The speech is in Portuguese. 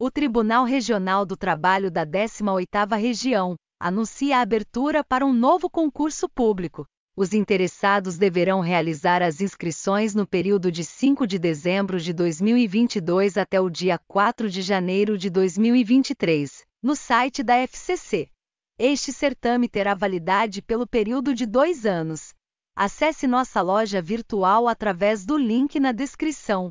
O Tribunal Regional do Trabalho da 18ª Região anuncia a abertura para um novo concurso público. Os interessados deverão realizar as inscrições no período de 5 de dezembro de 2022 até o dia 4 de janeiro de 2023, no site da FCC. Este certame terá validade pelo período de dois anos. Acesse nossa loja virtual através do link na descrição